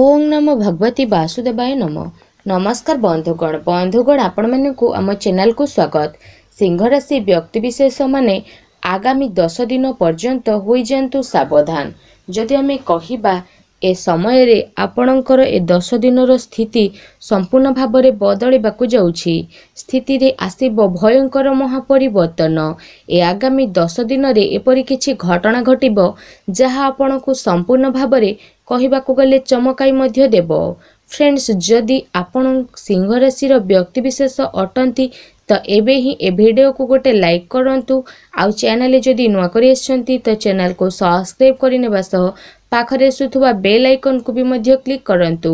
ଓଂ ନମ ଭଗବତୀ ବାସୁଦେବାୟ ନମ ନମସ୍କାର ବନ୍ଧୁଗଣ ବନ୍ଧୁଗଣ ଆପଣମାନଙ୍କୁ ଆମ ଚ୍ୟାନେଲକୁ ସ୍ୱାଗତ ସିଂହରାଶି ବ୍ୟକ୍ତିବିଶେଷମାନେ ଆଗାମୀ ଦଶ ଦିନ ପର୍ଯ୍ୟନ୍ତ ହୋଇଯାଆନ୍ତୁ ସାବଧାନ ଯଦି ଆମେ କହିବା ଏ ସମୟରେ ଆପଣଙ୍କର ଏ ଦଶ ଦିନର ସ୍ଥିତି ସମ୍ପୂର୍ଣ୍ଣ ଭାବରେ ବଦଳିବାକୁ ଯାଉଛି ସ୍ଥିତିରେ ଆସିବ ଭୟଙ୍କର ମହାପରିବର୍ତ୍ତନ ଏ ଆଗାମୀ ଦଶ ଦିନରେ ଏପରି କିଛି ଘଟଣା ଘଟିବ ଯାହା ଆପଣଙ୍କୁ ସମ୍ପୂର୍ଣ୍ଣ ଭାବରେ କହିବାକୁ ଗଲେ ଚମକାଇ ମଧ୍ୟ ଦେବ ଫ୍ରେଣ୍ଡସ୍ ଯଦି ଆପଣ ସିଂହ ରାଶିର ବ୍ୟକ୍ତିବିଶେଷ ଅଟନ୍ତି ତ ଏବେ ହିଁ ଏ ଭିଡ଼ିଓକୁ ଗୋଟେ ଲାଇକ୍ କରନ୍ତୁ ଆଉ ଚ୍ୟାନେଲ୍ ଯଦି ନୂଆ କରି ଆସିଛନ୍ତି ତ ଚ୍ୟାନେଲ୍କୁ ସବସ୍କ୍ରାଇବ୍ କରିନେବା ସହ ପାଖରେ ଆସୁଥିବା ବେଲ୍ ଆଇକନ୍କୁ ବି ମଧ୍ୟ କ୍ଲିକ୍ କରନ୍ତୁ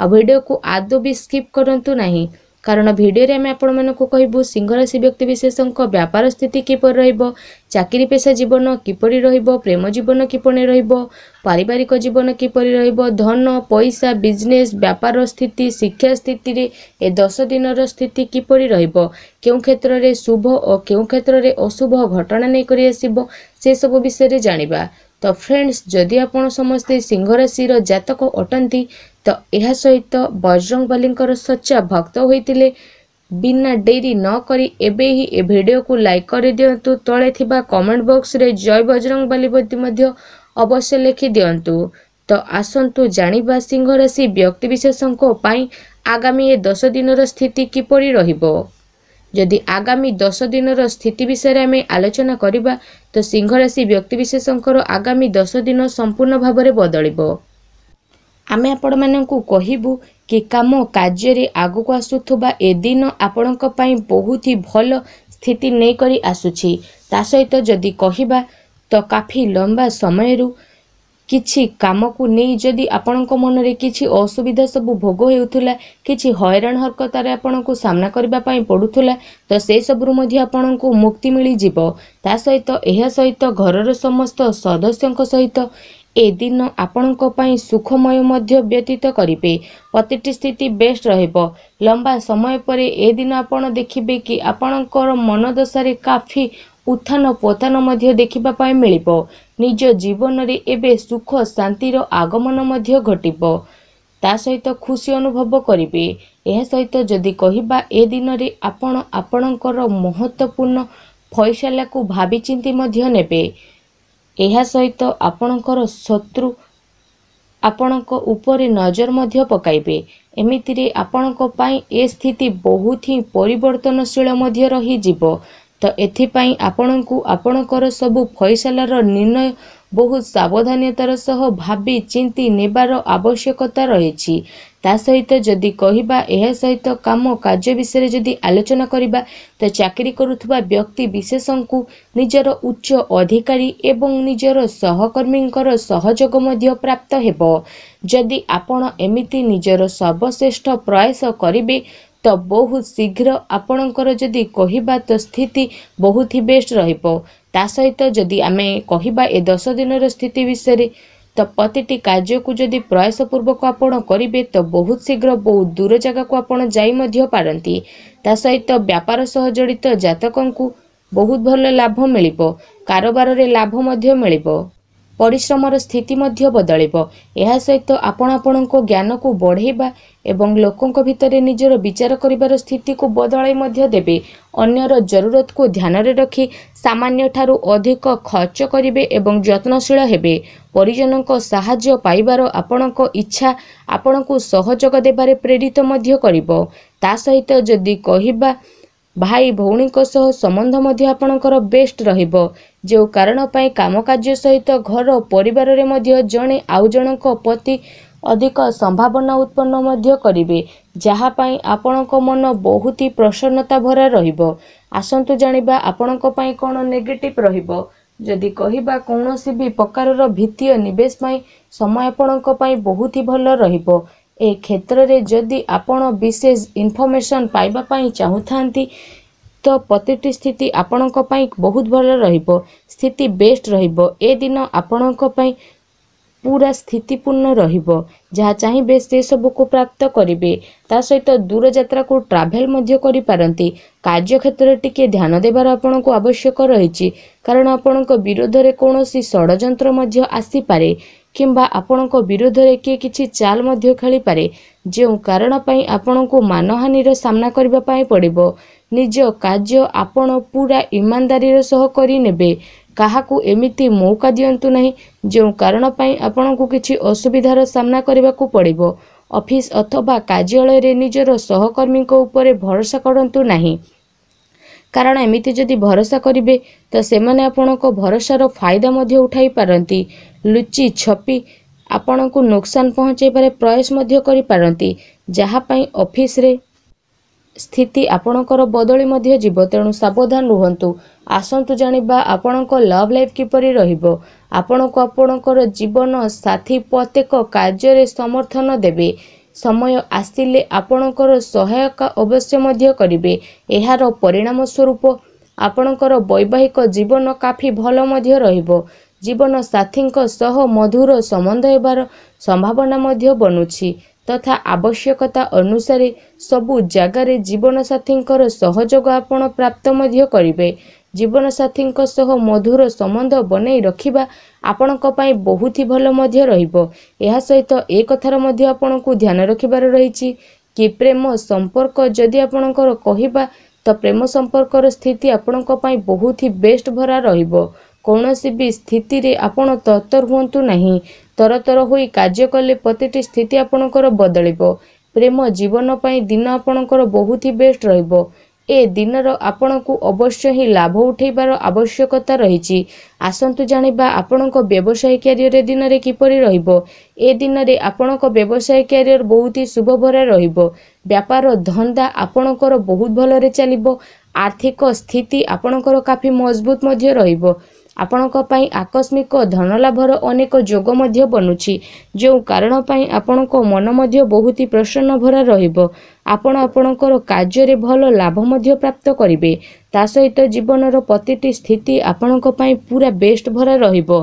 ଆଉ ଭିଡ଼ିଓକୁ ଆଦୌ ବି ସ୍କିପ୍ କରନ୍ତୁ ନାହିଁ କାରଣ ଭିଡ଼ିଓରେ ଆମେ ଆପଣମାନଙ୍କୁ କହିବୁ ସିଂହରାଶି ବ୍ୟକ୍ତିବିଶେଷଙ୍କ ବ୍ୟାପାର ସ୍ଥିତି କିପରି ରହିବ ଚାକିରି ପେଶା ଜୀବନ କିପରି ରହିବ ପ୍ରେମ ଜୀବନ କିପରି ରହିବ ପାରିବାରିକ ଜୀବନ କିପରି ରହିବ ଧନ ପଇସା ବିଜନେସ୍ ବ୍ୟାପାର ସ୍ଥିତି ଶିକ୍ଷା ସ୍ଥିତିରେ ଏ ଦଶ ଦିନର ସ୍ଥିତି କିପରି ରହିବ କେଉଁ କ୍ଷେତ୍ରରେ ଶୁଭ ଓ କେଉଁ କ୍ଷେତ୍ରରେ ଅଶୁଭ ଘଟଣା ନେଇକରି ଆସିବ ସେସବୁ ବିଷୟରେ ଜାଣିବା ତ ଫ୍ରେଣ୍ଡସ୍ ଯଦି ଆପଣ ସମସ୍ତେ ସିଂହରାଶିର ଜାତକ ଅଟନ୍ତି ତ ଏହା ସହିତ ବଜରଙ୍ଗବାଲୀଙ୍କର ସଚ୍ଚା ଭକ୍ତ ହୋଇଥିଲେ ବିନା ଡେରି ନ କରି ଏବେ ହିଁ ଏ ଭିଡ଼ିଓକୁ ଲାଇକ୍ କରିଦିଅନ୍ତୁ ତଳେ ଥିବା କମେଣ୍ଟ ବକ୍ସରେ ଜୟ ବଜରଙ୍ଗବାଲୀ ପ୍ରତି ମଧ୍ୟ ଅବଶ୍ୟ ଲେଖି ଦିଅନ୍ତୁ ତ ଆସନ୍ତୁ ଜାଣିବା ସିଂହରାଶି ବ୍ୟକ୍ତିବିଶେଷଙ୍କ ପାଇଁ ଆଗାମୀ ଏ ଦଶ ଦିନର ସ୍ଥିତି କିପରି ରହିବ ଯଦି ଆଗାମୀ ଦଶ ଦିନର ସ୍ଥିତି ବିଷୟରେ ଆମେ ଆଲୋଚନା କରିବା ତ ସିଂହରାଶି ବ୍ୟକ୍ତିବିଶେଷଙ୍କର ଆଗାମୀ ଦଶ ଦିନ ସମ୍ପୂର୍ଣ୍ଣ ଭାବରେ ବଦଳିବ ଆମେ ଆପଣମାନଙ୍କୁ କହିବୁ କି କାମ କାର୍ଯ୍ୟରେ ଆଗକୁ ଆସୁଥିବା ଏ ଦିନ ଆପଣଙ୍କ ପାଇଁ ବହୁତ ହି ଭଲ ସ୍ଥିତି ନେଇକରି ଆସୁଛି ତା ସହିତ ଯଦି କହିବା ତ କାଫି ଲମ୍ବା ସମୟରୁ କିଛି କାମକୁ ନେଇ ଯଦି ଆପଣଙ୍କ ମନରେ କିଛି ଅସୁବିଧା ସବୁ ଭୋଗ ହେଉଥିଲା କିଛି ହଇରାଣ ହରକତରେ ଆପଣଙ୍କୁ ସାମ୍ନା କରିବା ପାଇଁ ପଡ଼ୁଥିଲା ତ ସେସବୁରୁ ମଧ୍ୟ ଆପଣଙ୍କୁ ମୁକ୍ତି ମିଳିଯିବ ତା ସହିତ ଏହା ସହିତ ଘରର ସମସ୍ତ ସଦସ୍ୟଙ୍କ ସହିତ ଏ ଦିନ ଆପଣଙ୍କ ପାଇଁ ସୁଖମୟ ମଧ୍ୟ ବ୍ୟତୀତ କରିବେ ପ୍ରତିଟି ସ୍ଥିତି ବେଷ୍ଟ ରହିବ ଲମ୍ବା ସମୟ ପରେ ଏ ଦିନ ଆପଣ ଦେଖିବେ କି ଆପଣଙ୍କର ମନଦଶାରେ କାଫି ଉତ୍ଥାନ ପୋଥାନ ମଧ୍ୟ ଦେଖିବା ପାଇଁ ମିଳିବ ନିଜ ଜୀବନରେ ଏବେ ସୁଖ ଶାନ୍ତିର ଆଗମନ ମଧ୍ୟ ଘଟିବ ତା ସହିତ ଖୁସି ଅନୁଭବ କରିବେ ଏହା ସହିତ ଯଦି କହିବା ଏ ଦିନରେ ଆପଣ ଆପଣଙ୍କର ମହତ୍ଵପୂର୍ଣ୍ଣ ଫଇସଲାକୁ ଭାବିଚିନ୍ତି ମଧ୍ୟ ନେବେ ଏହା ସହିତ ଆପଣଙ୍କର ଶତ୍ରୁ ଆପଣଙ୍କ ଉପରେ ନଜର ମଧ୍ୟ ପକାଇବେ ଏମିତିରେ ଆପଣଙ୍କ ପାଇଁ ଏ ସ୍ଥିତି ବହୁତ ହିଁ ପରିବର୍ତ୍ତନଶୀଳ ମଧ୍ୟ ରହିଯିବ ତ ଏଥିପାଇଁ ଆପଣଙ୍କୁ ଆପଣଙ୍କର ସବୁ ଫଇସଲାର ନିର୍ଣ୍ଣୟ ବହୁତ ସାବଧାନତାର ସହ ଭାବି ଚିନ୍ତି ନେବାର ଆବଶ୍ୟକତା ରହିଛି ତା ସହିତ ଯଦି କହିବା ଏହା ସହିତ କାମ କାର୍ଯ୍ୟ ବିଷୟରେ ଯଦି ଆଲୋଚନା କରିବା ତ ଚାକିରି କରୁଥିବା ବ୍ୟକ୍ତି ବିଶେଷଙ୍କୁ ନିଜର ଉଚ୍ଚ ଅଧିକାରୀ ଏବଂ ନିଜର ସହକର୍ମୀଙ୍କର ସହଯୋଗ ମଧ୍ୟ ପ୍ରାପ୍ତ ହେବ ଯଦି ଆପଣ ଏମିତି ନିଜର ସର୍ବଶ୍ରେଷ୍ଠ ପ୍ରୟାସ କରିବେ ତ ବହୁତ ଶୀଘ୍ର ଆପଣଙ୍କର ଯଦି କହିବା ତ ସ୍ଥିତି ବହୁତ ହି ବେଷ୍ଟ ରହିବ ତା ସହିତ ଯଦି ଆମେ କହିବା ଏ ଦଶ ଦିନର ସ୍ଥିତି ବିଷୟରେ ତ ପ୍ରତିଟି କାର୍ଯ୍ୟକୁ ଯଦି ପ୍ରୟାସ ପୂର୍ବକ ଆପଣ କରିବେ ତ ବହୁତ ଶୀଘ୍ର ବହୁତ ଦୂର ଜାଗାକୁ ଆପଣ ଯାଇ ମଧ୍ୟ ପାରନ୍ତି ତା ସହିତ ବ୍ୟାପାର ସହ ଜଡ଼ିତ ଜାତକଙ୍କୁ ବହୁତ ଭଲ ଲାଭ ମିଳିବ କାରବାରରେ ଲାଭ ମଧ୍ୟ ମିଳିବ ପରିଶ୍ରମର ସ୍ଥିତି ମଧ୍ୟ ବଦଳିବ ଏହା ସହିତ ଆପଣ ଆପଣଙ୍କ ଜ୍ଞାନକୁ ବଢ଼େଇବା ଏବଂ ଲୋକଙ୍କ ଭିତରେ ନିଜର ବିଚାର କରିବାର ସ୍ଥିତିକୁ ବଦଳାଇ ମଧ୍ୟ ଦେବେ ଅନ୍ୟର ଜରୁରତକୁ ଧ୍ୟାନରେ ରଖି ସାମାନ୍ୟଠାରୁ ଅଧିକ ଖର୍ଚ୍ଚ କରିବେ ଏବଂ ଯତ୍ନଶୀଳ ହେବେ ପରିଜନଙ୍କ ସାହାଯ୍ୟ ପାଇବାର ଆପଣଙ୍କ ଇଚ୍ଛା ଆପଣଙ୍କୁ ସହଯୋଗ ଦେବାରେ ପ୍ରେରିତ ମଧ୍ୟ କରିବ ତା ସହିତ ଯଦି କହିବା ଭାଇ ଭଉଣୀଙ୍କ ସହ ସମ୍ବନ୍ଧ ମଧ୍ୟ ଆପଣଙ୍କର ବେଷ୍ଟ ରହିବ ଯେଉଁ କାରଣ ପାଇଁ କାମ କାର୍ଯ୍ୟ ସହିତ ଘର ପରିବାରରେ ମଧ୍ୟ ଜଣେ ଆଉ ଜଣଙ୍କ ପ୍ରତି ଅଧିକ ସମ୍ଭାବନା ଉତ୍ପନ୍ନ ମଧ୍ୟ କରିବେ ଯାହା ପାଇଁ ଆପଣଙ୍କ ମନ ବହୁତ ପ୍ରସନ୍ନତା ଭରା ରହିବ ଆସନ୍ତୁ ଜାଣିବା ଆପଣଙ୍କ ପାଇଁ କ'ଣ ନେଗେଟିଭ୍ ରହିବ ଯଦି କହିବା କୌଣସି ବି ପ୍ରକାରର ଭିତ୍ତୀୟ ନିବେଶ ପାଇଁ ସମୟ ଆପଣଙ୍କ ପାଇଁ ବହୁତ ଭଲ ରହିବ ଏ କ୍ଷେତ୍ରରେ ଯଦି ଆପଣ ବିଶେଷ ଇନଫର୍ମେସନ୍ ପାଇବା ପାଇଁ ଚାହୁଁଥାନ୍ତି ତ ପ୍ରତିଟି ସ୍ଥିତି ଆପଣଙ୍କ ପାଇଁ ବହୁତ ଭଲ ରହିବ ସ୍ଥିତି ବେଷ୍ଟ ରହିବ ଏ ଦିନ ଆପଣଙ୍କ ପାଇଁ ପୁରା ସ୍ଥିତିପୂର୍ଣ୍ଣ ରହିବ ଯାହା ଚାହିଁବେ ସେସବୁକୁ ପ୍ରାପ୍ତ କରିବେ ତା ସହିତ ଦୂରଯାତ୍ରାକୁ ଟ୍ରାଭେଲ୍ ମଧ୍ୟ କରିପାରନ୍ତି କାର୍ଯ୍ୟକ୍ଷେତ୍ରରେ ଟିକିଏ ଧ୍ୟାନ ଦେବାର ଆପଣଙ୍କୁ ଆବଶ୍ୟକ ରହିଛି କାରଣ ଆପଣଙ୍କ ବିରୋଧରେ କୌଣସି ଷଡ଼ଯନ୍ତ୍ର ମଧ୍ୟ ଆସିପାରେ କିମ୍ବା ଆପଣଙ୍କ ବିରୋଧରେ କିଏ କିଛି ଚାଲ ମଧ୍ୟ ଖେଳିପାରେ ଯେଉଁ କାରଣ ପାଇଁ ଆପଣଙ୍କୁ ମାନହାନିର ସାମ୍ନା କରିବା ପାଇଁ ପଡ଼ିବ ନିଜ କାର୍ଯ୍ୟ ଆପଣ ପୁରା ଇମାନଦାରୀର ସହ କରିନେବେ କାହାକୁ ଏମିତି ମୌକା ଦିଅନ୍ତୁ ନାହିଁ ଯେଉଁ କାରଣ ପାଇଁ ଆପଣଙ୍କୁ କିଛି ଅସୁବିଧାର ସାମ୍ନା କରିବାକୁ ପଡ଼ିବ ଅଫିସ୍ ଅଥବା କାର୍ଯ୍ୟାଳୟରେ ନିଜର ସହକର୍ମୀଙ୍କ ଉପରେ ଭରସା କରନ୍ତୁ ନାହିଁ କାରଣ ଏମିତି ଯଦି ଭରସା କରିବେ ତ ସେମାନେ ଆପଣଙ୍କ ଭରସାର ଫାଇଦା ମଧ୍ୟ ଉଠାଇ ପାରନ୍ତି ଲୁଚି ଛପି ଆପଣଙ୍କୁ ନୁକସାନ ପହଞ୍ଚାଇବାରେ ପ୍ରୟାସ ମଧ୍ୟ କରିପାରନ୍ତି ଯାହା ପାଇଁ ଅଫିସରେ ସ୍ଥିତି ଆପଣଙ୍କର ବଦଳି ମଧ୍ୟ ଯିବ ତେଣୁ ସାବଧାନ ରୁହନ୍ତୁ ଆସନ୍ତୁ ଜାଣିବା ଆପଣଙ୍କ ଲଭ୍ ଲାଇଫ୍ କିପରି ରହିବ ଆପଣଙ୍କୁ ଆପଣଙ୍କର ଜୀବନ ସାଥୀ ପ୍ରତ୍ୟେକ କାର୍ଯ୍ୟରେ ସମର୍ଥନ ଦେବେ ସମୟ ଆସିଲେ ଆପଣଙ୍କର ସହାୟକ ଅବଶ୍ୟ ମଧ୍ୟ କରିବେ ଏହାର ପରିଣାମ ସ୍ୱରୂପ ଆପଣଙ୍କର ବୈବାହିକ ଜୀବନ କାଫି ଭଲ ମଧ୍ୟ ରହିବ ଜୀବନସାଥୀଙ୍କ ସହ ମଧୁର ସମ୍ବନ୍ଧ ହେବାର ସମ୍ଭାବନା ମଧ୍ୟ ବନୁଛି ତଥା ଆବଶ୍ୟକତା ଅନୁସାରେ ସବୁ ଜାଗାରେ ଜୀବନସାଥୀଙ୍କର ସହଯୋଗ ଆପଣ ପ୍ରାପ୍ତ ମଧ୍ୟ କରିବେ ଜୀବନସାଥୀଙ୍କ ସହ ମଧୁର ସମ୍ବନ୍ଧ ବନେଇ ରଖିବା ଆପଣଙ୍କ ପାଇଁ ବହୁତ ହି ଭଲ ମଧ୍ୟ ରହିବ ଏହା ସହିତ ଏ କଥାର ମଧ୍ୟ ଆପଣଙ୍କୁ ଧ୍ୟାନ ରଖିବାର ରହିଛି କି ପ୍ରେମ ସମ୍ପର୍କ ଯଦି ଆପଣଙ୍କର କହିବା ତ ପ୍ରେମ ସମ୍ପର୍କର ସ୍ଥିତି ଆପଣଙ୍କ ପାଇଁ ବହୁତ ହି ବେଷ୍ଟ ଭରା ରହିବ କୌଣସି ବି ସ୍ଥିତିରେ ଆପଣ ତତ୍ତର ହୁଅନ୍ତୁ ନାହିଁ ତରତର ହୋଇ କାର୍ଯ୍ୟ କଲେ ପ୍ରତିଟି ସ୍ଥିତି ଆପଣଙ୍କର ବଦଳିବ ପ୍ରେମ ଜୀବନ ପାଇଁ ଦିନ ଆପଣଙ୍କର ବହୁତ ହି ବେଷ୍ଟ ରହିବ ଏ ଦିନର ଆପଣଙ୍କୁ ଅବଶ୍ୟ ହିଁ ଲାଭ ଉଠାଇବାର ଆବଶ୍ୟକତା ରହିଛି ଆସନ୍ତୁ ଜାଣିବା ଆପଣଙ୍କ ବ୍ୟବସାୟ କ୍ୟାରିୟର ଦିନରେ କିପରି ରହିବ ଏ ଦିନରେ ଆପଣଙ୍କ ବ୍ୟବସାୟ କ୍ୟାରିୟର ବହୁତ ହି ଶୁଭଭରା ରହିବ ବ୍ୟାପାର ଧନ୍ଦା ଆପଣଙ୍କର ବହୁତ ଭଲରେ ଚାଲିବ ଆର୍ଥିକ ସ୍ଥିତି ଆପଣଙ୍କର କାଫି ମଜବୁତ ମଧ୍ୟ ରହିବ ଆପଣଙ୍କ ପାଇଁ ଆକସ୍ମିକ ଧନଲାଭର ଅନେକ ଯୋଗ ମଧ୍ୟ ବନୁଛି ଯେଉଁ କାରଣ ପାଇଁ ଆପଣଙ୍କ ମନ ମଧ୍ୟ ବହୁତ ପ୍ରସନ୍ନ ଭରା ରହିବ ଆପଣ ଆପଣଙ୍କର କାର୍ଯ୍ୟରେ ଭଲ ଲାଭ ମଧ୍ୟ ପ୍ରାପ୍ତ କରିବେ ତା ସହିତ ଜୀବନର ପ୍ରତିଟି ସ୍ଥିତି ଆପଣଙ୍କ ପାଇଁ ପୁରା ବେଷ୍ଟ ଭରା ରହିବ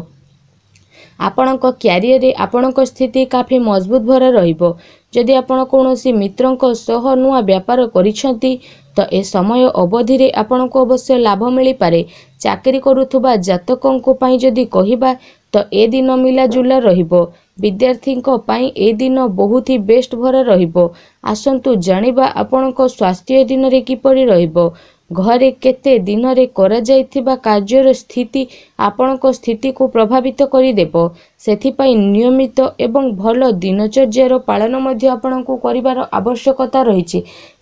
ଆପଣଙ୍କ କ୍ୟାରିଅରରେ ଆପଣଙ୍କ ସ୍ଥିତି କାଫି ମଜବୁତ ଭରା ରହିବ ଯଦି ଆପଣ କୌଣସି ମିତ୍ରଙ୍କ ସହ ନୂଆ ବ୍ୟାପାର କରିଛନ୍ତି ତ ଏ ସମୟ ଅବଧିରେ ଆପଣଙ୍କୁ ଅବଶ୍ୟ ଲାଭ ମିଳିପାରେ ଚାକିରି କରୁଥିବା ଜାତକଙ୍କ ପାଇଁ ଯଦି କହିବା ତ ଏ ଦିନ ମିଲାଜୁଲା ରହିବ ବିଦ୍ୟାର୍ଥୀଙ୍କ ପାଇଁ ଏ ଦିନ ବହୁତ ହି ବେଷ୍ଟ ଭରା ରହିବ ଆସନ୍ତୁ ଜାଣିବା ଆପଣଙ୍କ ସ୍ୱାସ୍ଥ୍ୟ ଦିନରେ କିପରି ରହିବ ଘରେ କେତେ ଦିନରେ କରାଯାଇଥିବା କାର୍ଯ୍ୟର ସ୍ଥିତି ଆପଣଙ୍କ ସ୍ଥିତିକୁ ପ୍ରଭାବିତ କରିଦେବ ସେଥିପାଇଁ ନିୟମିତ ଏବଂ ଭଲ ଦିନଚର୍ଯ୍ୟାର ପାଳନ ମଧ୍ୟ ଆପଣଙ୍କୁ କରିବାର ଆବଶ୍ୟକତା ରହିଛି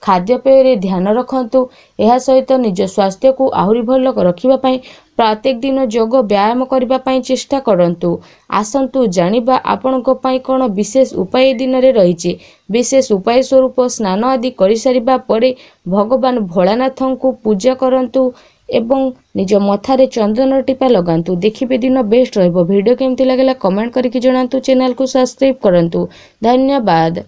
ଖାଦ୍ୟପେୟରେ ଧ୍ୟାନ ରଖନ୍ତୁ ଏହା ସହିତ ନିଜ ସ୍ୱାସ୍ଥ୍ୟକୁ ଆହୁରି ଭଲ ରଖିବା ପାଇଁ ପ୍ରତ୍ୟେକ ଦିନ ଯୋଗ ବ୍ୟାୟାମ କରିବା ପାଇଁ ଚେଷ୍ଟା କରନ୍ତୁ ଆସନ୍ତୁ ଜାଣିବା ଆପଣଙ୍କ ପାଇଁ କ'ଣ ବିଶେଷ ଉପାୟ ଦିନରେ ରହିଛି ବିଶେଷ ଉପାୟ ସ୍ୱରୂପ ସ୍ନାନ ଆଦି କରିସାରିବା ପରେ ଭଗବାନ ଭୋଳାନାଥଙ୍କୁ ପୂଜା କରନ୍ତୁ ଏବଂ ନିଜ ମଥାରେ ଚନ୍ଦନ ଟିପା ଲଗାନ୍ତୁ ଦେଖିବେ ଦିନ ବେଷ୍ଟ ରହିବ ଭିଡ଼ିଓ କେମିତି ଲାଗିଲା କମେଣ୍ଟ କରିକି ଜଣାନ୍ତୁ ଚ୍ୟାନେଲକୁ ସବସ୍କ୍ରାଇବ୍ କରନ୍ତୁ ଧନ୍ୟବାଦ